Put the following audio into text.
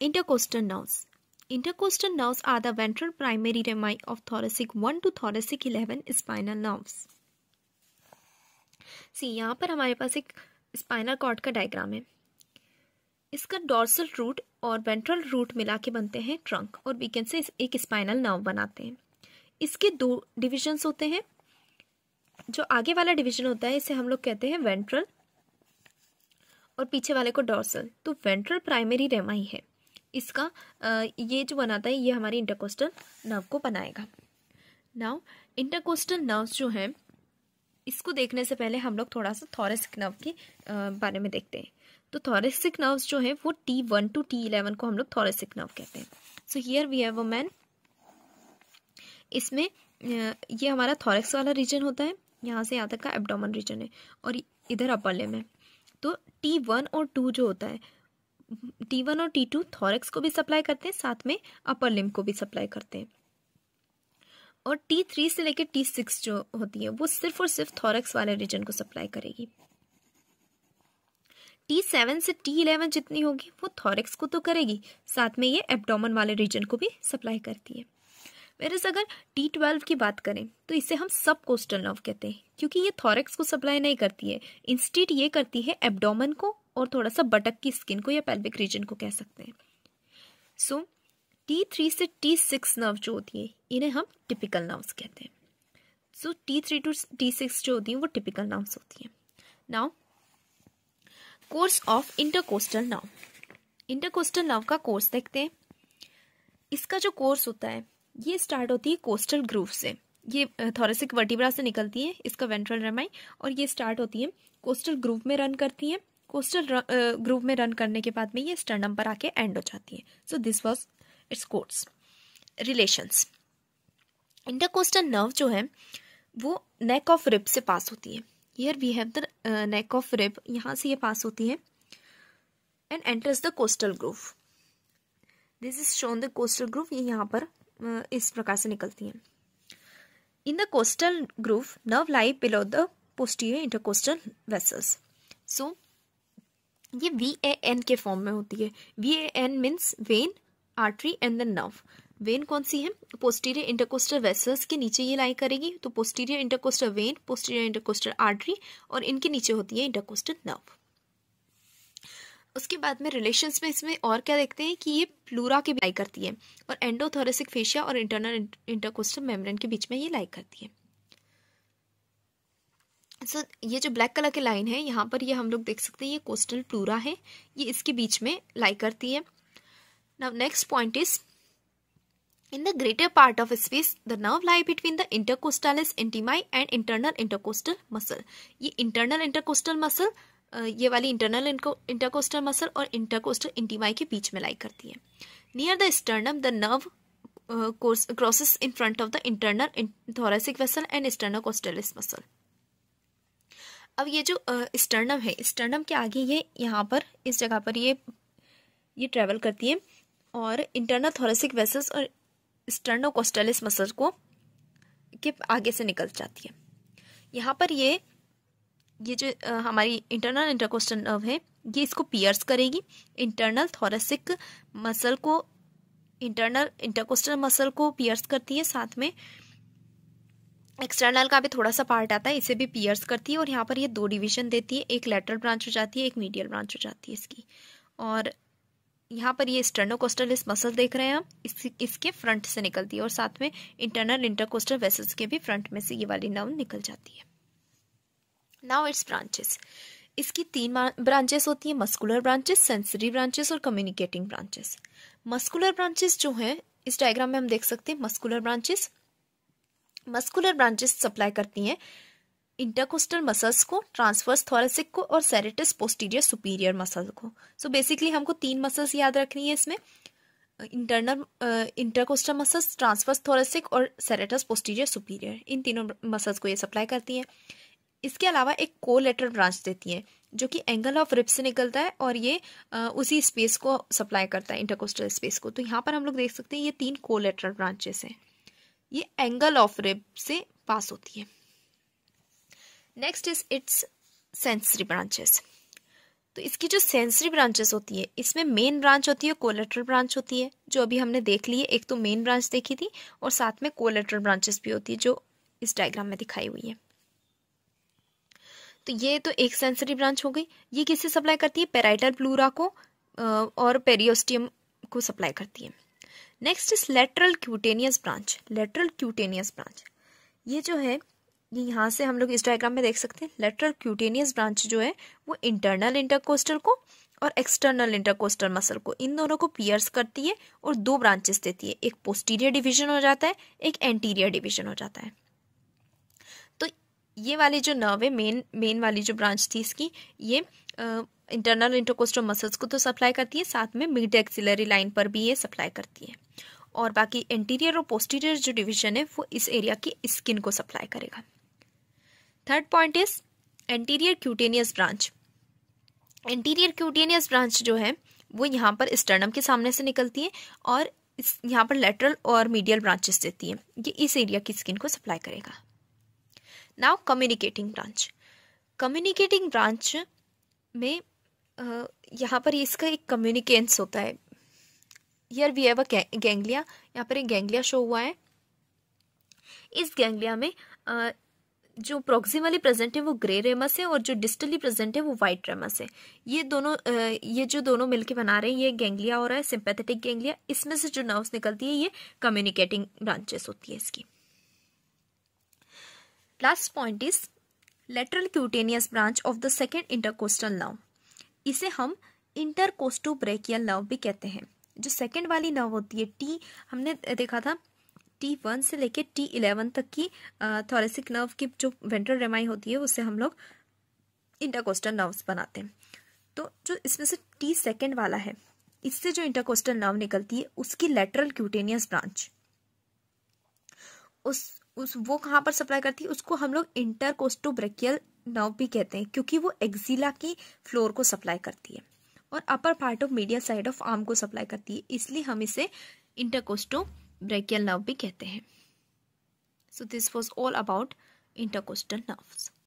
Intercostal nerves. Intercostal nerves are the ventral primary rami of thoracic 1 to thoracic 11 spinal nerves. सी यहाँ पर हमारे पास एक spinal cord का diagram है इसका डोर्सल रूट और वेंट्रल रूट मिला के बनते हैं ट्रंक और वीकेंड से एक स्पाइनल नर्व बनाते हैं इसके दो डिविजन्स होते हैं जो आगे वाला डिवीजन होता है इसे हम लोग कहते हैं वेंट्रल और पीछे वाले को डोर्सल तो वेंट्रल प्राइमरी रेमाई है इसका ये जो बनाता है ये हमारे इंटरकोस्टल नर्व को बनाएगा नाउ इंटरकोस्टल नर्व्स जो हैं इसको देखने से पहले हम लोग थोड़ा सा थॉरेसिक नर्व के बारे में देखते हैं तो थॉरेसिक नर्व्स जो हैं वो T one two T eleven को हम लोग थॉरेसिक नर्व कहते हैं so here we have a man इसमें ये हमारा थॉरेक्स वाला रीजन होता है यहाँ से यहाँ तक का एबडोमन रीजन है और इधर अपर लिम है तो टी वन और टू जो होता है टी वन और टी टू थॉरेक्स को भी सप्लाई करते हैं साथ में अपर लिम्ब को भी सप्लाई करते हैं और टी थ्री से लेकर टी सिक्स जो होती है वो सिर्फ और सिर्फ थॉरेक्स वाले रीजन को सप्लाई करेगी टी सेवन से टी इलेवन जितनी होगी वो थॉरेक्स को तो करेगी साथ में ये एबडोमन वाले रीजन को भी सप्लाई करती है वेरस अगर टी ट्वेल्व की बात करें तो इसे हम सब कोस्टल नर्व कहते हैं क्योंकि ये थॉरेक्स को सप्लाई नहीं करती है इंस्टीट ये करती है एबडोमन को और थोड़ा सा बटक की स्किन को या पेल्विक रीजन को कह सकते हैं सो so, T3 से T6 सिक्स नर्व जो होती है इन्हें हम टिपिकल नर्व्स कहते हैं सो T3 थ्री टू टी जो होती हैं वो टिपिकल नर्व्स होती हैं now course of intercostal nerve intercostal nerve का कोर्स देखते हैं इसका जो कोर्स होता है ये स्टार्ट होती है कोस्टल ग्रूव से ये थोरेसिक वर्टिब्रा से निकलती है इसका वेंट्रल रेमाई और ये स्टार्ट होती है कोस्टल ग्रूव में रन करती हैं कोस्टल ग्रुप में रन करने के बाद में ये स्टर्नम पर आके एंड हो जाती है so this was its course relations intercostal nerve जो है वो नेक ऑफ रिब से पास होती है here we have the neck of rib यहाँ से ये पास होती है and enters the costal groove this is shown the costal groove ये यहाँ पर uh, इस प्रकार से निकलती हैं in the costal groove nerve live below the posterior intercostal vessels so ये वी ए एन के फॉर्म में होती है V A N means vein artery and the nerve vein कौन सी है पोस्टीरियर इंटरकोस्टर वेसल्स के नीचे ये लाई करेगी तो posterior intercostal vein posterior intercostal artery और इनके नीचे होती है इंटरकोस्टर नर्व उसके बाद में रिलेशन में इसमें और क्या देखते हैं कि ये प्लूरा के लाई करती है और एंडोथोरेसिक फेशिया और इंटरनल इंटरकोस्टल मेम्ब्रेन के बीच में ये लाई करती है सो ये जो ब्लैक कलर की लाइन है यहाँ पर ये हम लोग देख सकते हैं ये कोस्टल प्लूरा है ये इसके बीच में लाई करती है now next point is in the greater part of space the nerve lie between the intercostalis intimi and internal intercostal muscle ये इंटरनल इंटरकोस्टल मसल ये वाली इंटरनल इंटरकोस्टल मसल और इंटरकोस्टल इंटीमाई के बीच में लाई करती है near the sternum the nerve crosses in front of the internal thoracic vessel and sternocostalis muscle अब ये जो स्टर्नम है स्टर्नम के आगे ये यहाँ पर इस जगह पर ये ये ट्रैवल करती है और इंटरनल थोरेसिक वेसल्स और स्टर्नोकोस्टलिस मसल्स को के आगे से निकल जाती है यहाँ पर ये ये जो आ, हमारी इंटरनल इंटरकोस्टल नर्व है ये इसको पियर्स करेगी इंटरनल थोरेसिक मसल को इंटरनल इंटरकोस्टल मसल को पियर्स करती है साथ में एक्सटर्नल का भी थोड़ा सा पार्ट आता है इसे भी पियर्स करती है और यहाँ पर ये दो डिवीजन देती है एक लेटरल ब्रांच हो जाती है एक मीडियल ब्रांच हो जाती है इसकी और यहाँ पर ये इस मसल देख रहे हैं हम इस, इसके फ्रंट से निकलती है और साथ में इंटरनल इंटरकोस्टल वेसल्स के भी फ्रंट में से ये वाली नर्व निकल जाती है नाउ इट्स ब्रांचेस इसकी तीन ब्रांचेस होती हैं मस्कुलर ब्रांचेस सेंसरी ब्रांचेस और कम्युनिकेटिंग ब्रांचेस मस्कुलर ब्रांचेस जो हैं इस डायग्राम में हम देख सकते हैं muscular branches muscular branches supply करती हैं इंटरकोस्टल मसल्स को ट्रांसफर्स थोरेसिक को और सेरेटस पोस्टीरियर सुपीरियर मसल को सो so बेसिकली हमको तीन मसल्स याद रखनी है इसमें internal intercostal muscles transversus thoracic और सेरेटस पोस्टीरियर सुपीरियर इन तीनों मसल्स को ये सप्लाई करती हैं इसके अलावा एक कोलेटर ब्रांच देती है जो कि एंगल ऑफ रिप से निकलता है और ये उसी स्पेस को सप्लाई करता है इंटरकोस्टल स्पेस को तो यहाँ पर हम लोग देख सकते हैं ये तीन कोलेटरल ब्रांचेस हैं ये एंगल ऑफ रेब से पास होती है next is its sensory branches तो इसकी जो सेंसरी ब्रांचेस होती है इसमें मेन ब्रांच होती है कोलेट्रल ब्रांच होती है जो अभी हमने देख ली है एक तो मेन ब्रांच देखी थी और साथ में कोलेट्रल ब्रांचेस भी होती है जो इस डायग्राम में दिखाई हुई है तो ये तो एक सेंसरी ब्रांच हो गई ये किससे सप्लाई करती है पेराइटल प्लूरा को और पेरियोस्टियम को सप्लाई करती है next is lateral cutaneous branch lateral cutaneous branch ये जो है ये यहाँ से हम लोग इस डायग्राम में देख सकते हैं लेटरल क्यूटेनियस ब्रांच जो है वो इंटरनल इंटरकोस्टल को और एक्सटर्नल इंटरकोस्टल मसल को इन दोनों को पियर्स करती है और दो ब्रांचेस देती है एक पोस्टीरियर डिवीजन हो जाता है एक एंटीरियर डिवीजन हो जाता है तो ये वाली जो नर्व है मेन मेन वाली जो ब्रांच थी इसकी ये इंटरनल इंटरकोस्टल मसल्स को तो सप्लाई करती है साथ में मिड एक्सिलरी लाइन पर भी ये सप्लाई करती है और बाकी इंटीरियर और पोस्टीरियर जो डिवीजन है वो इस एरिया की स्किन को सप्लाई करेगा third point is anterior cutaneous branch anterior cutaneous branch जो है वो यहाँ पर स्टर्नम के सामने से निकलती है और इस यहाँ पर लेटरल और मीडियल ब्रांचेस देती है ये इस एरिया की स्किन को सप्लाई करेगा now communicating branch communicating branch में यहाँ पर इसका एक कम्युनिकेंस होता है यर वी एव अ गैंग्लिया यहाँ पर एक गैंग्लिया शो हुआ है इस गैंग्लिया में जो प्रोक्सिमली प्रेजेंट है वो ग्रे रेमस है और जो डिस्टली प्रेजेंट है वो वाइट रेमस है ये दोनों ये जो दोनों मिलके बना रहे हैं ये गेंगलिया हो रहा है सिंपैथेटिक गैंग्लिया इसमें से जो नर्व्स निकलती है ये कम्युनिकेटिंग ब्रांचेस होती है इसकी last point is lateral cutaneous branch of the second intercostal nerve इसे हम इंटरकोस्टो ब्रेकियल नर्व भी कहते हैं जो सेकेंड वाली नर्व होती है टी हमने देखा था टी वन से लेके टी इलेवन तक की थोरेसिक नर्व की जो वेंट्रल रेमाई होती है उससे हम लोग इंटरकोस्टल नर्व्स बनाते हैं तो जो इसमें से टी सेकेंड वाला है इससे जो इंटरकोस्टल नर्व निकलती है उसकी लेटरल क्यूटेनियस ब्रांच उस उस वो कहाँ पर सप्लाई करती है उसको हम लोग इंटरकोस्टोब्रेकियल नर्व भी कहते हैं क्योंकि वो एक्जिला की फ्लोर को सप्लाई करती है और upper part of medial side of arm को सप्लाई करती है इसलिए हम इसे इंटरकोस्टोब्रेकियल नर्व भी कहते हैं so this was all about intercostal nerves